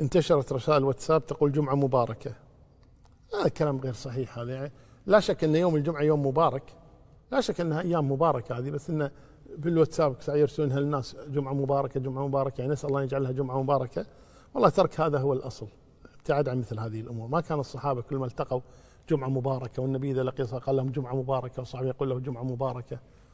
انتشرت رسائل واتساب تقول جمعة مباركة هذا آه كلام غير صحيح هذا يعني لا شك أن يوم الجمعة يوم مبارك لا شك أنها أيام مباركة هذه بس أنه في الواتساب يرسلونها للناس جمعة مباركة جمعة مباركة يعني نسأل الله يجعلها جمعة مباركة والله ترك هذا هو الأصل ابتعد عن مثل هذه الأمور ما كان الصحابة كل ما التقوا جمعة مباركة والنبي إذا لقي قال لهم جمعة مباركة والصحابي يقول له جمعة مباركة